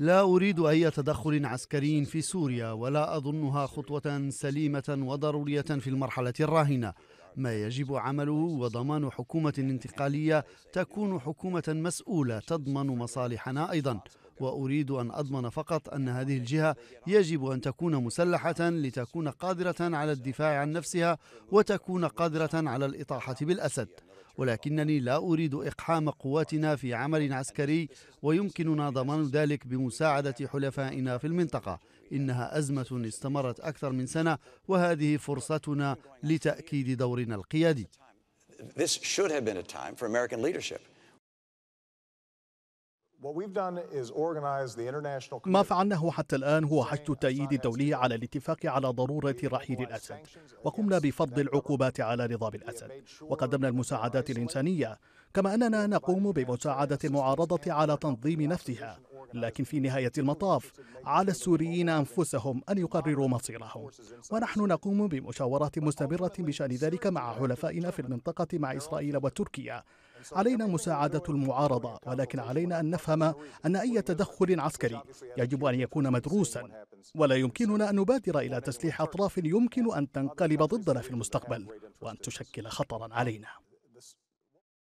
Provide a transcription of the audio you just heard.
لا أريد أي تدخل عسكري في سوريا ولا أظنها خطوة سليمة وضرورية في المرحلة الراهنة ما يجب عمله وضمان حكومة انتقالية تكون حكومة مسؤولة تضمن مصالحنا أيضا وأريد أن أضمن فقط أن هذه الجهة يجب أن تكون مسلحة لتكون قادرة على الدفاع عن نفسها وتكون قادرة على الإطاحة بالأسد ولكنني لا أريد إقحام قواتنا في عمل عسكري ويمكننا ضمان ذلك بمساعدة حلفائنا في المنطقة إنها أزمة استمرت أكثر من سنة وهذه فرصتنا لتأكيد دورنا القيادي This should have been a time for American leadership. ما فعلناه حتى الآن هو حشد التأييد الدولي على الاتفاق على ضرورة رحيل الأسد وقمنا بفض العقوبات على نظام الأسد وقدمنا المساعدات الإنسانية كما أننا نقوم بمساعدة المعارضة على تنظيم نفسها لكن في نهاية المطاف على السوريين أنفسهم أن يقرروا مصيرهم ونحن نقوم بمشاورات مستمرة بشأن ذلك مع حلفائنا في المنطقة مع إسرائيل وتركيا علينا مساعدة المعارضة ولكن علينا أن نفهم أن أي تدخل عسكري يجب أن يكون مدروسا ولا يمكننا أن نبادر إلى تسليح أطراف يمكن أن تنقلب ضدنا في المستقبل وأن تشكل خطرا علينا